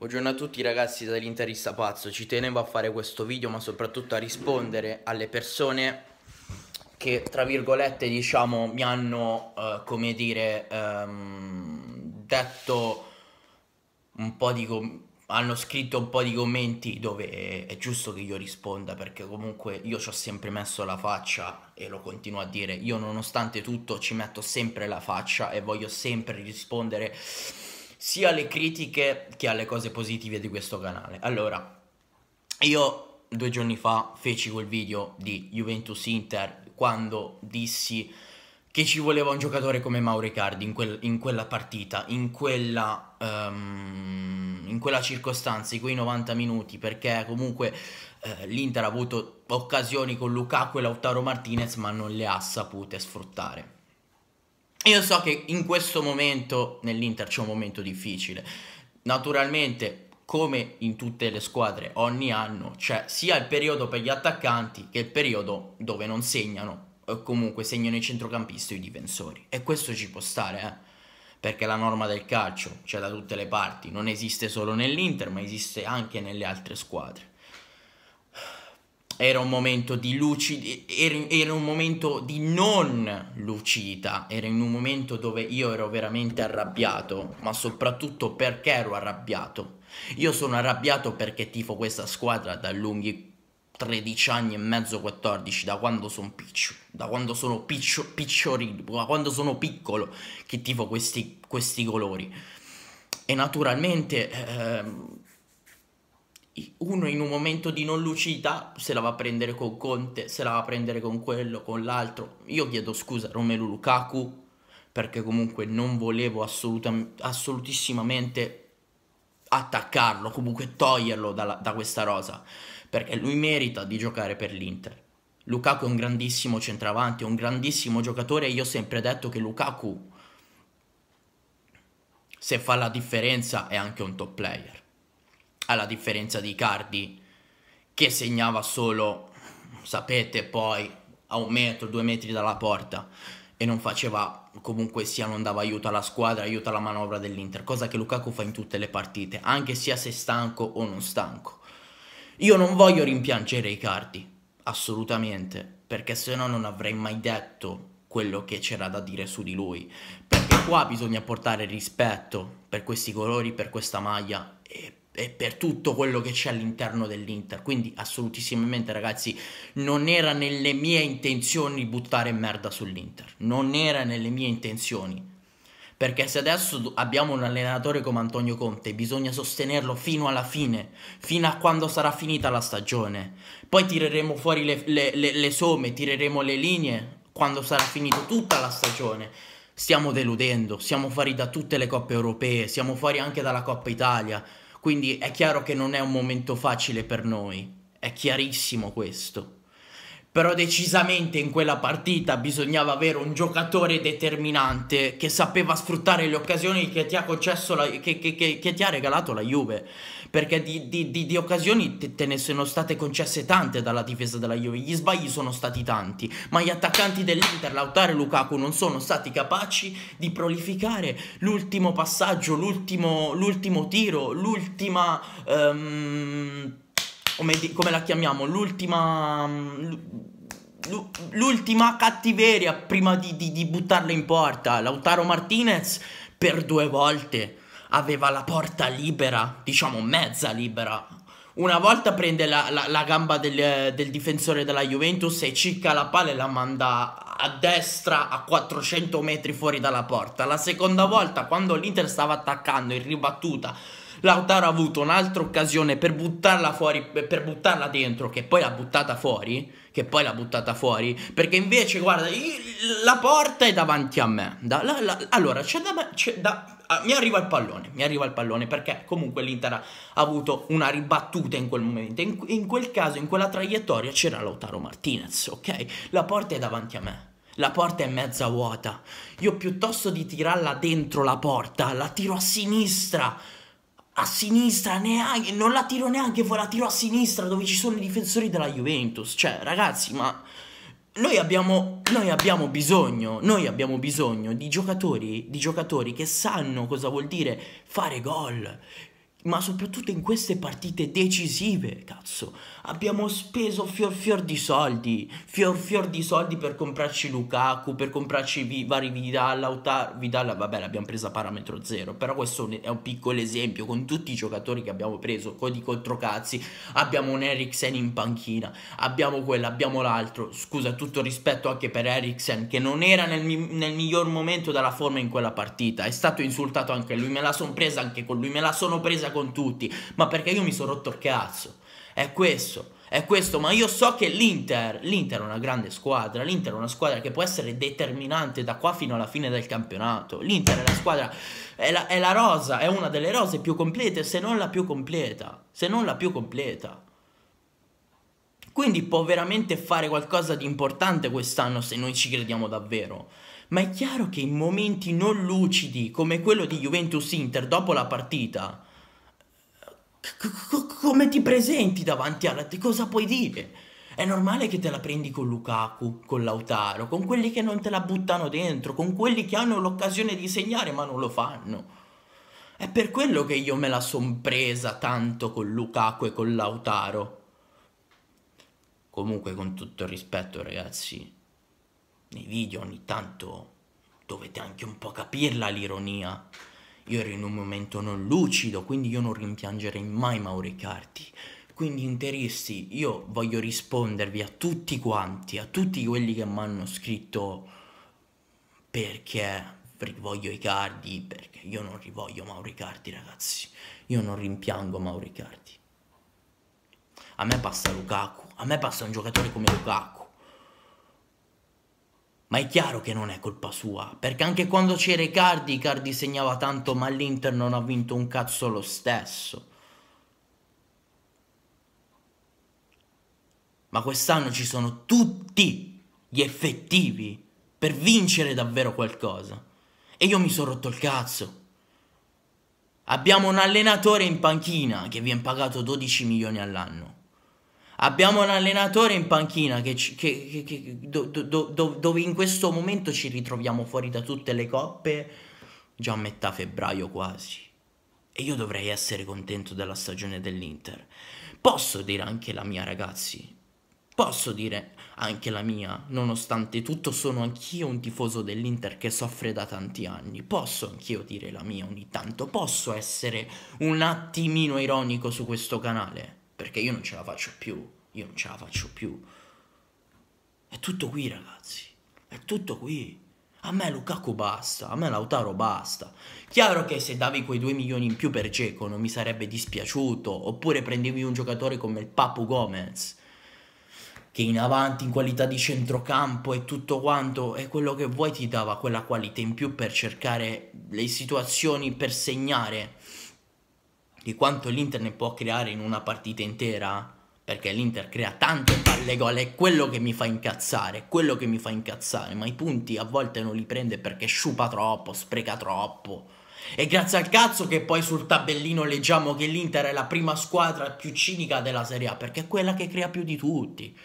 Buongiorno a tutti ragazzi dall'Interista Pazzo, ci tenevo a fare questo video ma soprattutto a rispondere alle persone che tra virgolette diciamo mi hanno uh, come dire um, detto un po' di hanno scritto un po' di commenti dove è, è giusto che io risponda perché comunque io ci ho sempre messo la faccia e lo continuo a dire, io nonostante tutto ci metto sempre la faccia e voglio sempre rispondere sia alle critiche che alle cose positive di questo canale. Allora, io due giorni fa feci quel video di Juventus Inter quando dissi che ci voleva un giocatore come Mauricardi in, quel, in quella partita, in quella, um, in quella, circostanza, in quei 90 minuti, perché comunque eh, l'Inter ha avuto occasioni con Lukaku e Lautaro Martinez, ma non le ha sapute sfruttare. Io so che in questo momento nell'Inter c'è un momento difficile. Naturalmente, come in tutte le squadre, ogni anno c'è sia il periodo per gli attaccanti che il periodo dove non segnano. O comunque segnano i centrocampisti o i difensori. E questo ci può stare, eh? Perché la norma del calcio c'è da tutte le parti, non esiste solo nell'Inter, ma esiste anche nelle altre squadre era un momento di lucidità, era, era, un momento di non lucidità, era in un momento dove io ero veramente arrabbiato, ma soprattutto perché ero arrabbiato. Io sono arrabbiato perché tifo questa squadra da lunghi 13 anni e mezzo, 14, da quando sono piccio, da quando sono piccio, picciorino, da quando sono piccolo che tifo questi, questi colori. E naturalmente... Ehm, uno in un momento di non lucida se la va a prendere con Conte, se la va a prendere con quello, con l'altro. Io chiedo scusa a Romelu Lukaku perché comunque non volevo assolutam- assolutissimamente attaccarlo, comunque toglierlo dalla, da questa rosa, perché lui merita di giocare per l'Inter. Lukaku è un grandissimo centravanti, è un grandissimo giocatore e io ho sempre detto che Lukaku se fa la differenza è anche un top player alla differenza di Cardi che segnava solo, sapete, poi a un metro, due metri dalla porta e non faceva comunque sia non dava aiuto alla squadra, aiuto alla manovra dell'Inter, cosa che Lukaku fa in tutte le partite, anche sia se stanco o non stanco. Io non voglio rimpiangere i cardi, assolutamente, perché se no non avrei mai detto quello che c'era da dire su di lui, perché qua bisogna portare rispetto per questi colori, per questa maglia e e per tutto quello che c'è all'interno dell'Inter. Quindi assolutissimamente ragazzi non era nelle mie intenzioni buttare merda sull'Inter, non era nelle mie intenzioni. Perché se adesso abbiamo un allenatore come Antonio Conte, bisogna sostenerlo fino alla fine, fino a quando sarà finita la stagione. Poi tireremo fuori le, le, le, le somme, tireremo le linee quando sarà finita tutta la stagione stiamo deludendo, siamo fuori da tutte le coppe europee, siamo fuori anche dalla Coppa Italia. Quindi è chiaro che non è un momento facile per noi, è chiarissimo questo però decisamente in quella partita bisognava avere un giocatore determinante che sapeva sfruttare le occasioni che ti ha, la, che, che, che, ti ha regalato la Juve, perché di, di, di, di, occasioni te, ne sono state concesse tante dalla difesa della Juve, gli sbagli sono stati tanti, ma gli attaccanti dell'Inter, Lautaro e Lukaku, non sono stati capaci di prolificare l'ultimo passaggio, l'ultimo, tiro, l'ultima... Um, come, come la chiamiamo, l'ultima... Mm, l'ultima cattiveria prima di, di, di buttarla in porta. Lautaro Martinez per due volte aveva la porta libera, diciamo mezza libera. Una volta prende la, la, la gamba del, del, difensore della Juventus e cicca la palla e la manda a destra a 400 metri fuori dalla porta. La seconda volta, quando l'Inter stava attaccando in ribattuta Lautaro ha avuto un'altra occasione per buttarla fuori, per buttarla dentro, che poi l'ha buttata fuori, che poi l'ha buttata fuori, perché invece, guarda, la porta è davanti a me. Da, la, la, allora, c'è da, c'è da ah, mi arriva il pallone, mi arriva il pallone, perché comunque l'Inter ha avuto una ribattuta in quel momento. In, in quel caso, in quella traiettoria c'era Lautaro Martinez, ok? La porta è davanti a me. La porta è mezza vuota. Io piuttosto di tirarla dentro la porta, la tiro a sinistra a sinistra neanche, non la tiro neanche fuori, la tiro a sinistra dove ci sono i difensori della Juventus. Cioè, ragazzi, ma noi abbiamo, noi abbiamo bisogno, noi abbiamo bisogno di giocatori, di giocatori che sanno cosa vuol dire fare gol, ma soprattutto in queste partite decisive, cazzo, abbiamo speso fior fior di soldi, fior fior di soldi per comprarci Lukaku, per comprarci vi, vari Vidal, Lautaro, Vidal, vabbè l'abbiamo presa a parametro zero, però questo è un piccolo esempio, con tutti i giocatori che abbiamo preso, con i controcazzi, abbiamo un Eriksen in panchina, abbiamo quello, abbiamo l'altro, scusa, tutto rispetto anche per Eriksen, che non era nel, nel miglior momento della forma in quella partita, è stato insultato anche lui, me la sono presa anche con lui, me la sono presa con tutti, ma perché io mi sono rotto il cazzo. È questo. È questo, ma io so che l'Inter, l'Inter è una grande squadra, l'Inter è una squadra che può essere determinante da qua fino alla fine del campionato. L'Inter è la squadra, è la, è la rosa, è una delle rose più complete, se non la più completa, se non la più completa. Quindi può veramente fare qualcosa di importante quest'anno se noi ci crediamo davvero. Ma è chiaro che in momenti non lucidi come quello di Juventus Inter dopo la partita, come ti presenti davanti alla... cosa puoi dire? È normale che te la prendi con Lukaku, con Lautaro, con quelli che non te la buttano dentro, con quelli che hanno l'occasione di segnare ma non lo fanno. È per quello che io me la son presa tanto con Lukaku e con Lautaro. Comunque con tutto il rispetto ragazzi, nei video ogni tanto dovete anche un po' capirla l'ironia. Io ero in un momento non lucido, quindi io non rimpiangerei mai Mauricarti. Quindi interisti, io voglio rispondervi a tutti quanti, a tutti quelli che mi hanno scritto perché rivoglio i cardi, perché io non rivoglio Mauricarti ragazzi, io non rimpiango Mauricarti. A me passa Lukaku, a me passa un giocatore come Lukaku ma è chiaro che non è colpa sua, perché anche quando c'era Icardi, Icardi segnava tanto, ma l'Inter non ha vinto un cazzo lo stesso. Ma quest'anno ci sono tutti gli effettivi per vincere davvero qualcosa. E io mi sono rotto il cazzo. Abbiamo un allenatore in panchina che viene pagato 12 milioni all'anno Abbiamo un allenatore in panchina che, che, che, do, do, do, dove in questo momento ci ritroviamo fuori da tutte le coppe già a metà febbraio quasi. E io dovrei essere contento della stagione dell'Inter. Posso dire anche la mia, ragazzi. Posso dire anche la mia, nonostante tutto sono anch'io un tifoso dell'Inter che soffre da tanti anni. Posso anch'io dire la mia ogni tanto, posso essere un attimino ironico su questo canale perché io non ce la faccio più, io non ce la faccio più. È tutto qui ragazzi, è tutto qui. A me Lukaku basta, a me Lautaro basta. Chiaro che se davi quei 2 milioni in più per Geco non mi sarebbe dispiaciuto, oppure prendevi un giocatore come il Papu Gomez, che in avanti in qualità di centrocampo e tutto quanto, e quello che vuoi ti dava quella qualità in più per cercare le situazioni per segnare di quanto l'Inter ne può creare in una partita intera, perché l'Inter crea tante palle gol, è quello che mi fa incazzare, è quello che mi fa incazzare, ma i punti a volte non li prende perché sciupa troppo, spreca troppo. E grazie al cazzo che poi sul tabellino leggiamo che l'Inter è la prima squadra più cinica della Serie A, perché è quella che crea più di tutti.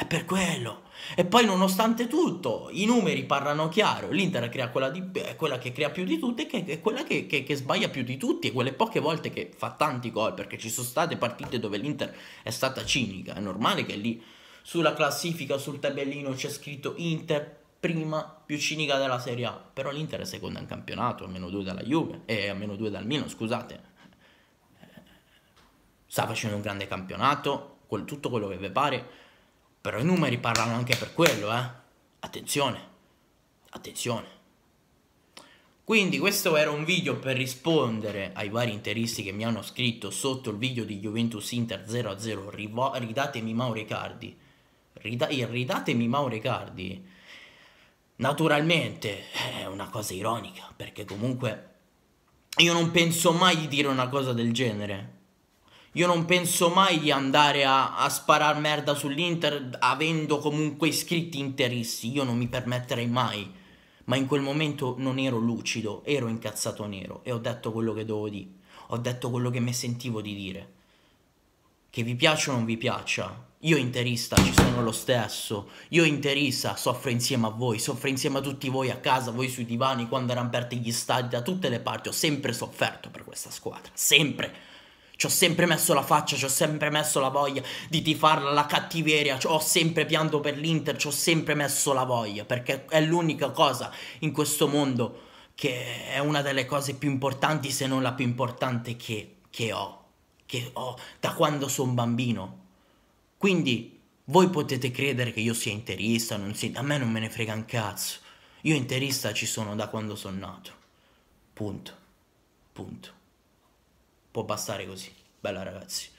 È per quello. E poi nonostante tutto i numeri parlano chiaro, l'Inter crea quella, di, eh, quella che crea più di tutte e è quella che, che, che, sbaglia più di tutti e quelle poche volte che fa tanti gol perché ci sono state partite dove l'Inter è stata cinica, è normale che lì sulla classifica, sul tabellino c'è scritto Inter prima più cinica della Serie A, però l'Inter è seconda in campionato, a meno 2 dalla Juve e a meno 2 dal Milan, scusate. Sta facendo un grande campionato, con tutto quello che vi pare però i numeri parlano anche per quello, eh? Attenzione, attenzione. Quindi questo era un video per rispondere ai vari interisti che mi hanno scritto sotto il video di Juventus Inter 0-0, ridatemi Mauro Cardi. Rida ridatemi Mauro Cardi. Naturalmente è una cosa ironica, perché comunque io non penso mai di dire una cosa del genere, io non penso mai di andare a, a sparare merda sull'Inter avendo comunque iscritti interisti. Io non mi permetterei mai. Ma in quel momento non ero lucido, ero incazzato nero e ho detto quello che dovevo dire. Ho detto quello che mi sentivo di dire. Che vi piaccia o non vi piaccia, io interista ci sono lo stesso, io interista soffro insieme a voi, soffro insieme a tutti voi a casa, voi sui divani, quando erano aperti gli stadi, da tutte le parti, ho sempre sofferto per questa squadra, sempre. Ci ho sempre messo la faccia, ci ho sempre messo la voglia di tifarla la cattiveria, ho sempre pianto per l'Inter, ci ho sempre messo la voglia, perché è l'unica cosa in questo mondo che è una delle cose più importanti, se non la più importante che, che ho, che ho da quando sono bambino. Quindi voi potete credere che io sia interista, non sia, a me non me ne frega un cazzo. Io interista ci sono da quando sono nato. Punto. Punto può bastare così. Bella ragazzi.